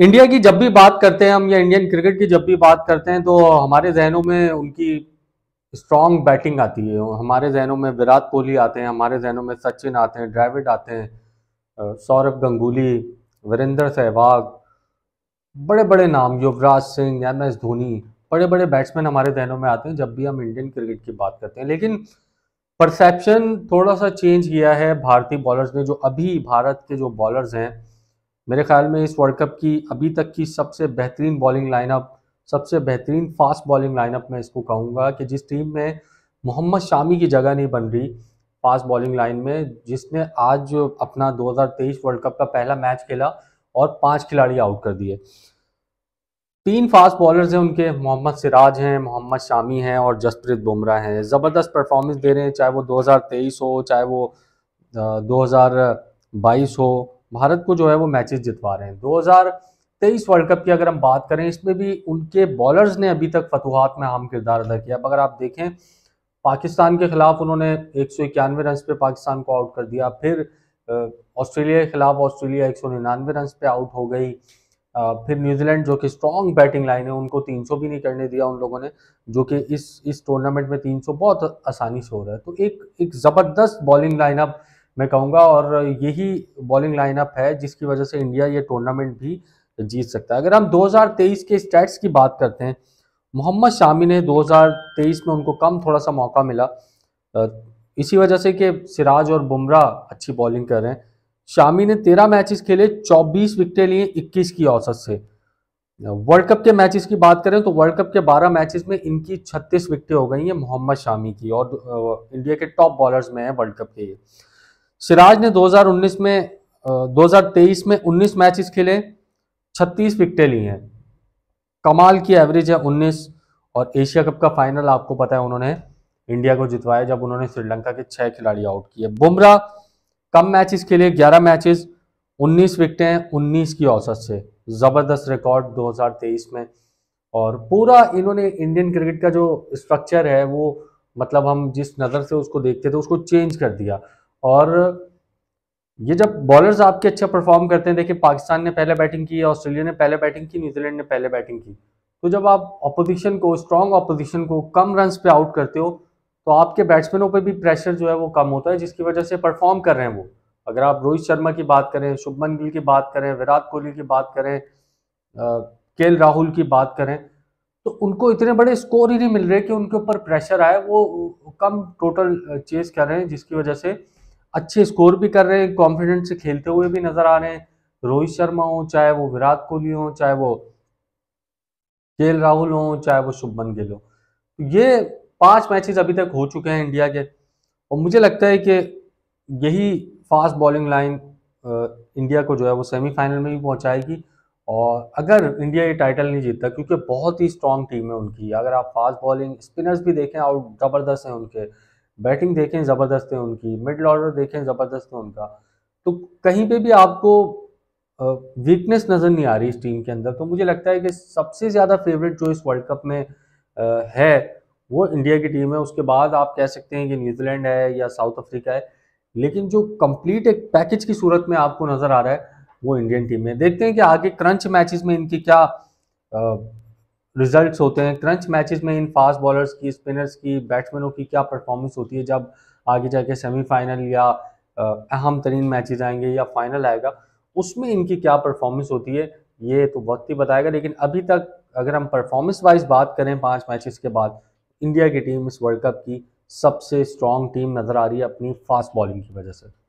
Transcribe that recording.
India की जब भी बात करते हैं हम या इंडियन क्रिकेट की जब भी बात करते हैं तो हमारे जहनों में उनकी स्ट्रांग बैटिंग आती है हमारे जहनों में विराट कोहली आते हैं हमारे जहनों में सचिन आते हैं ड्राविड आते हैं सौरभ गंगुली वीरेंद्र सहवाग बड़े बड़े नाम युवराज सिंह एम एस धोनी बड़े बड़े बैट्समैन हमारे जहनों में आते हैं जब भी हम इंडियन क्रिकेट की बात करते हैं लेकिन परसेप्शन थोड़ा सा चेंज किया है भारतीय बॉलर्स ने जो अभी भारत के जो बॉलर्स हैं मेरे ख्याल में इस वर्ल्ड कप की अभी तक की सबसे बेहतरीन बॉलिंग लाइनअप सबसे बेहतरीन फास्ट बॉलिंग लाइनअप मैं इसको कहूँगा कि जिस टीम में मोहम्मद शामी की जगह नहीं बन रही फास्ट बॉलिंग लाइन में जिसने आज अपना 2023 वर्ल्ड कप का पहला मैच खेला और पांच खिलाड़ी आउट कर दिए तीन फास्ट बॉलर्स हैं उनके मोहम्मद सिराज हैं मोहम्मद शामी हैं और जसप्रीत बुमराह हैं ज़बरदस्त परफॉर्मेंस दे रहे हैं चाहे वो 2023 हो चाहे वो 2022 हो भारत को जो है वो मैचेस जितवा रहे हैं 2023 वर्ल्ड कप की अगर हम बात करें इसमें भी उनके बॉलर्स ने अभी तक फतूहत में अहम किरदार अदा किया अब अगर आप देखें पाकिस्तान के खिलाफ उन्होंने एक सौ इक्यानवे रन पे पाकिस्तान को आउट कर दिया फिर ऑस्ट्रेलिया के खिलाफ ऑस्ट्रेलिया एक सौ निन्यानवे रन पे आउट हो गई फिर न्यूजीलैंड जो कि स्ट्रॉन्ग बैटिंग लाइन है उनको 300 भी नहीं करने दिया उन लोगों ने जो कि इस इस टूर्नामेंट में 300 बहुत आसानी से हो रहा है तो एक एक ज़बरदस्त बॉलिंग लाइनअप मैं कहूँगा और यही बॉलिंग लाइनअप है जिसकी वजह से इंडिया ये टूर्नामेंट भी जीत सकता है अगर हम 2023 के स्टैट्स की बात करते हैं मोहम्मद शामी ने 2023 में उनको कम थोड़ा सा मौका मिला इसी वजह से कि सिराज और बुमराह अच्छी बॉलिंग कर रहे हैं शामी ने 13 मैचेस खेले 24 विकटें लिए 21 की औसत से वर्ल्ड कप के मैचेस की बात करें तो वर्ल्ड कप के 12 मैचेस में इनकी 36 विकटें हो गई हैं मोहम्मद शामी की और इंडिया के टॉप बॉलर्स में है वर्ल्ड कप के ये सिराज ने 2019 में 2023 में 19 मैचेस खेले 36 विकटें ली हैं कमाल की एवरेज है 19 और एशिया कप का फाइनल आपको पता है उन्होंने इंडिया को जितवाया जब उन्होंने श्रीलंका के छह खिलाड़ी आउट किए बुमराह कम मैचेस खेले 11 मैचेस 19 विकटें 19 की औसत से ज़बरदस्त रिकॉर्ड 2023 में और पूरा इन्होंने इंडियन क्रिकेट का जो स्ट्रक्चर है वो मतलब हम जिस नज़र से उसको देखते थे उसको चेंज कर दिया और ये जब बॉलर्स आपके अच्छा परफॉर्म करते हैं देखिए पाकिस्तान ने पहले बैटिंग की ऑस्ट्रेलिया ने पहले बैटिंग की न्यूजीलैंड ने पहले बैटिंग की तो जब आप ऑपोजिशन को स्ट्रॉन्ग ऑपोजिशन को कम रन पे आउट करते हो तो आपके बैट्समैनों पे भी प्रेशर जो है वो कम होता है जिसकी वजह से परफॉर्म कर रहे हैं वो अगर आप रोहित शर्मा की बात करें शुभमन गिल की बात करें विराट कोहली की बात करें के राहुल की बात करें तो उनको इतने बड़े स्कोर ही नहीं मिल रहे कि उनके ऊपर प्रेशर आए वो कम टोटल चेस कर रहे हैं जिसकी वजह से अच्छे स्कोर भी कर रहे हैं कॉन्फिडेंट से खेलते हुए भी नजर आ रहे हैं रोहित शर्मा हो चाहे वो विराट कोहली हो चाहे वो के राहुल हो चाहे वो शुभमन गिल हो तो ये पांच मैचेस अभी तक हो चुके हैं इंडिया के और मुझे लगता है कि यही फास्ट बॉलिंग लाइन इंडिया को जो है वो सेमीफाइनल में भी पहुंचाएगी और अगर इंडिया ये टाइटल नहीं जीतता क्योंकि बहुत ही स्ट्रांग टीम है उनकी अगर आप फास्ट बॉलिंग स्पिनर्स भी देखें और ज़बरदस्त हैं उनके बैटिंग देखें ज़बरदस्त है उनकी मिडल ऑर्डर देखें ज़बरदस्त है उनका तो कहीं पे भी आपको वीकनेस नज़र नहीं आ रही इस टीम के अंदर तो मुझे लगता है कि सबसे ज़्यादा फेवरेट जो इस वर्ल्ड कप में है वो इंडिया की टीम है उसके बाद आप कह सकते हैं कि न्यूजीलैंड है या साउथ अफ्रीका है लेकिन जो कंप्लीट एक पैकेज की सूरत में आपको नज़र आ रहा है वो इंडियन टीम है देखते हैं कि आगे क्रंच मैचेस में इनकी क्या रिजल्ट्स होते हैं क्रंच मैचेस में इन फास्ट बॉलर्स की स्पिनर्स की बैट्समैनों की क्या परफॉर्मेंस होती है जब आगे जाके सेमीफाइनल या अहम तरीन मैचेज आएंगे या फाइनल आएगा उसमें इनकी क्या परफॉर्मेंस होती है ये तो वक्त ही बताएगा लेकिन अभी तक अगर हम परफॉर्मेंस वाइज बात करें पाँच मैचेस के बाद इंडिया की टीम इस वर्ल्ड कप की सबसे स्ट्रॉन्ग टीम नज़र आ रही है अपनी फास्ट बॉलिंग की वजह से